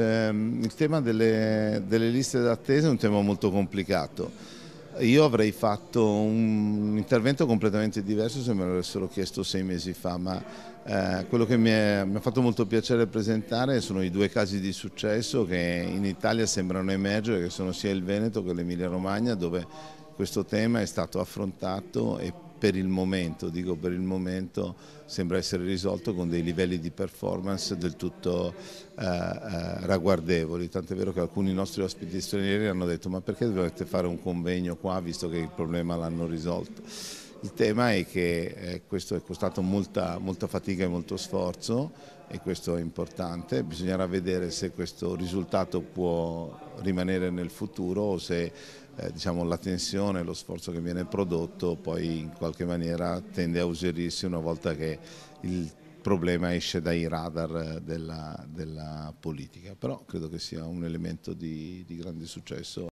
Ehm, il tema delle, delle liste d'attesa è un tema molto complicato. Io avrei fatto un intervento completamente diverso se me lo avessero chiesto sei mesi fa, ma eh, quello che mi, è, mi, ha fatto molto piacere presentare sono i due casi di successo che in Italia sembrano emergere, che sono sia il Veneto che l'Emilia Romagna, dove questo tema è stato affrontato e per il momento, dico per il momento, sembra essere risolto con dei livelli di performance del tutto eh, eh, ragguardevoli, tant'è vero che alcuni nostri ospiti stranieri hanno detto ma perché dovete fare un convegno qua visto che il problema l'hanno risolto? Il tema è che eh, questo è costato molta, molta, fatica e molto sforzo e questo è importante, bisognerà vedere se questo risultato può rimanere nel futuro o se eh, diciamo, la tensione, lo sforzo che viene prodotto poi in qualche maniera tende a userirsi una volta che il problema esce dai radar della, della politica, però credo che sia un elemento di, di grande successo.